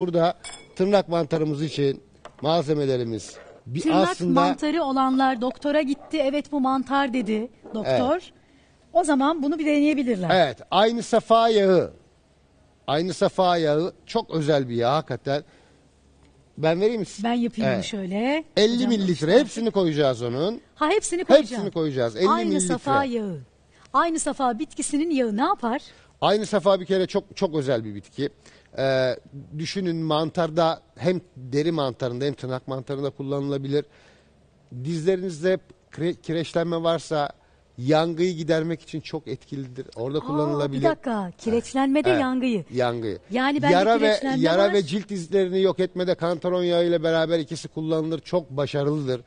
Burada tırnak mantarımız için malzemelerimiz bir Tırnak aslında mantarı olanlar doktora gitti. Evet bu mantar dedi doktor. O zaman bunu bir deneyebilirler. evet aynı safa yağı. Aynı safa yağı çok özel bir yağ hakikaten. Ben vereyim mi? Ben yapayım Evet. şöyle. 50 Hocam, mililitre hepsini koyacağız onun. Ha hepsini koyacağım. Hepsini koyacağız, 50 Aynı mililitre. safa yağı. Aynı safa bitkisinin yağı ne yapar? Aynı safa bir kere çok çok özel bir bitki. Ee, düşünün mantarda hem deri mantarında hem tırnak mantarında kullanılabilir. Dizlerinizde kire, kireçlenme varsa yangıyı gidermek için çok etkilidir. Orada Aa, kullanılabilir. Bir dakika, kireçlenmede evet. yangıyı. Yangıyı. Yani ben yara ve yara var. ve cilt izlerini yok etmede kantaron yağı ile beraber ikisi kullanılır. Çok başarılıdır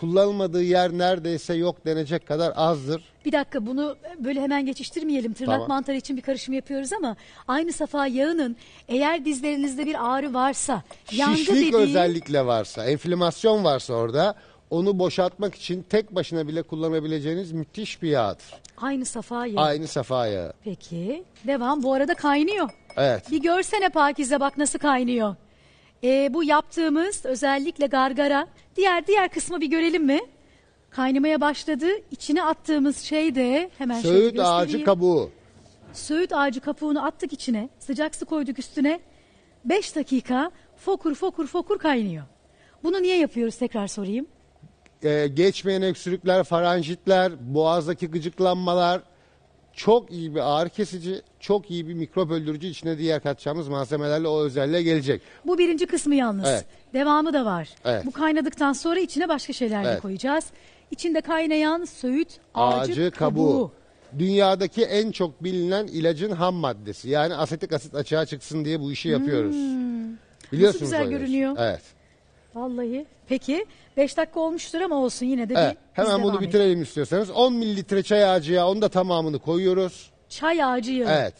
kullanılmadığı yer neredeyse yok denecek kadar azdır. Bir dakika bunu böyle hemen geçiştirmeyelim. Tırnak Tamam. mantarı için bir karışım yapıyoruz ama aynı safa yağının eğer dizlerinizde bir ağrı varsa, yangı Şişlik dediği özellikle varsa, enflamasyon varsa orada onu boşaltmak için tek başına bile kullanabileceğiniz müthiş bir yağdır. aynı safa yağı. Aynı safa yağı. Peki devam bu arada kaynıyor. Evet. Bir görsene Pakize bak nasıl kaynıyor e, bu yaptığımız özellikle gargara diğer diğer kısmı bir görelim mi? Kaynamaya başladı. İçine attığımız şey de hemen şöyle Söğüt ağacı kabuğu. Söğüt ağacı kabuğunu attık içine. Sıcak su koyduk üstüne. 5 dakika fokur fokur fokur kaynıyor. Bunu niye yapıyoruz tekrar sorayım. Ee, geçmeyen öksürükler, faranjitler, boğazdaki gıcıklanmalar, çok iyi bir ağrı kesici, çok iyi bir mikrop öldürücü içine diğer katacağımız malzemelerle o özelliğe gelecek. Bu birinci kısmı yalnız. Evet. Devamı da var. Evet. Bu kaynadıktan sonra içine başka şeyler de koyacağız. İçinde kaynayan söğüt ağacı, Ağacı kabuğu. kabuğu. Dünyadaki en çok bilinen ilacın ham maddesi. Yani asetik asit açığa çıksın diye bu işi yapıyoruz. Hmm. Biliyorsunuz güzel o ilacı. Şey. görünüyor. Evet. Vallahi. Peki 5 dakika olmuştur ama olsun yine de Evet, biz hemen devam bunu edelim. bitirelim istiyorsanız. 10 mililitre çay ağacı yağı, onun da tamamını koyuyoruz. Çay ağacı yağı. Evet.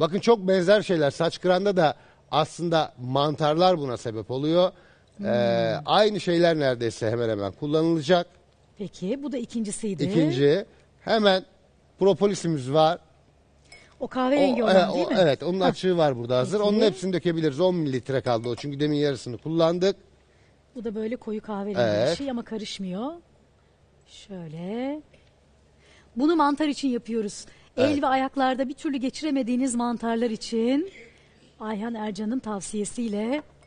Bakın çok benzer şeyler. Saç kıranda da aslında mantarlar buna sebep oluyor. Ee, hmm. aynı şeyler neredeyse hemen hemen kullanılacak. Peki bu da ikincisiydi. İkinci hemen propolisimiz var. O kahverengi O- olan e, değil mi? Evet onun açığı var burada hazır. Onun hepsini dökebiliriz. 10 mililitre kaldı o çünkü demin yarısını kullandık. Bu da böyle koyu kahverengi Evet. bir şey ama karışmıyor. Şöyle. Bunu mantar için yapıyoruz. Evet. El ve ayaklarda bir türlü geçiremediğiniz mantarlar için Ayhan Ercan'ın tavsiyesiyle